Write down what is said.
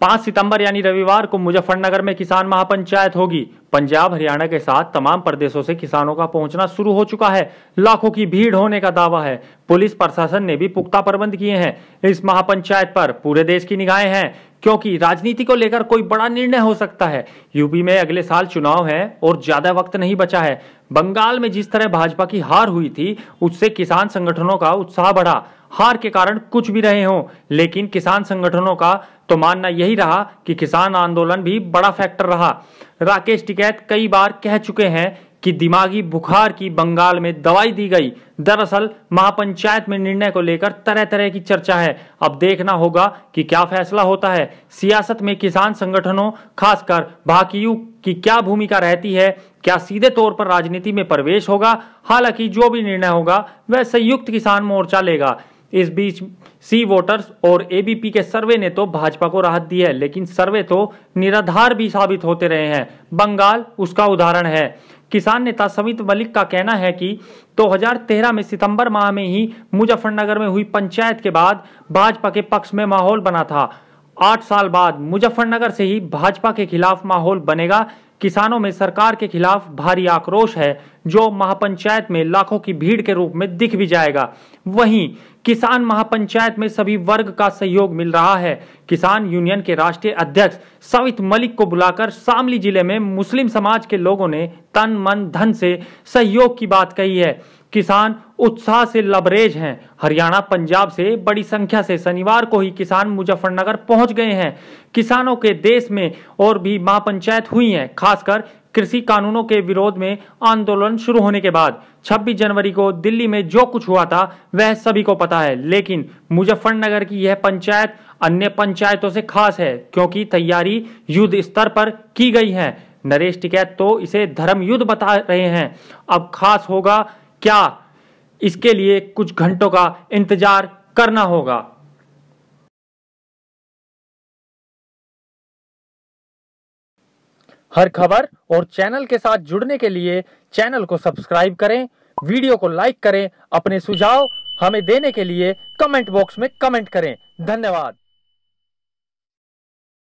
पांच सितंबर यानी रविवार को मुजफ्फरनगर में किसान महापंचायत होगी पंजाब हरियाणा के साथ तमाम प्रदेशों से किसानों का पहुंचना शुरू हो चुका है लाखों की भीड़ होने का दावा है पुलिस प्रशासन ने भी पुख्ता प्रबंध किए हैं इस महापंचायत पर पूरे देश की निगाहें हैं क्योंकि राजनीति को लेकर कोई बड़ा निर्णय हो सकता है यूपी में अगले साल चुनाव है और ज्यादा वक्त नहीं बचा है बंगाल में जिस तरह भाजपा की हार हुई थी उससे किसान संगठनों का उत्साह बढ़ा हार के कारण कुछ भी रहे हों लेकिन किसान संगठनों का तो मानना यही रहा कि किसान आंदोलन भी बड़ा फैक्टर रहा राकेश टिकैत कई बार कह चुके हैं कि दिमागी बुखार की बंगाल में दवाई दी गई दरअसल महापंचायत में निर्णय को लेकर तरह तरह की चर्चा है अब देखना होगा कि क्या फैसला होता है सियासत में किसान संगठनों खासकर भाकियू की क्या भूमिका रहती है क्या सीधे तौर पर राजनीति में प्रवेश होगा हालांकि जो भी निर्णय होगा वह संयुक्त किसान मोर्चा लेगा इस बीच सी वोटर्स और एबीपी के सर्वे ने तो भाजपा को राहत दी है लेकिन सर्वे तो निराधार भी साबित होते रहे हैं बंगाल उसका उदाहरण है किसान नेता समित मलिक का कहना है कि 2013 में सितंबर माह में ही मुजफ्फरनगर में हुई पंचायत के बाद भाजपा के पक्ष में माहौल बना था आठ साल बाद मुजफ्फरनगर से ही भाजपा के खिलाफ माहौल बनेगा किसानों में सरकार के खिलाफ भारी आक्रोश है जो महापंचायत में लाखों की भीड़ के रूप में दिख भी जाएगा वहीं किसान महापंचायत में सभी वर्ग का सहयोग मिल रहा है किसान यूनियन के राष्ट्रीय अध्यक्ष सवित मलिक को बुलाकर शामली जिले में मुस्लिम समाज के लोगों ने तन मन धन से सहयोग की बात कही है किसान उत्साह से लबरेज हैं हरियाणा पंजाब से बड़ी संख्या से शनिवार को ही किसान मुजफ्फरनगर पहुंच गए हैं किसानों के देश में और भी महापंचायत हुई है खासकर कृषि कानूनों के विरोध में आंदोलन शुरू होने के बाद 26 जनवरी को दिल्ली में जो कुछ हुआ था वह सभी को पता है लेकिन मुजफ्फरनगर की यह पंचायत अन्य पंचायतों से खास है क्योंकि तैयारी युद्ध स्तर पर की गई है नरेश टिकैत तो इसे धर्म युद्ध बता रहे हैं अब खास होगा क्या इसके लिए कुछ घंटों का इंतजार करना होगा हर खबर और चैनल के साथ जुड़ने के लिए चैनल को सब्सक्राइब करें वीडियो को लाइक करें अपने सुझाव हमें देने के लिए कमेंट बॉक्स में कमेंट करें धन्यवाद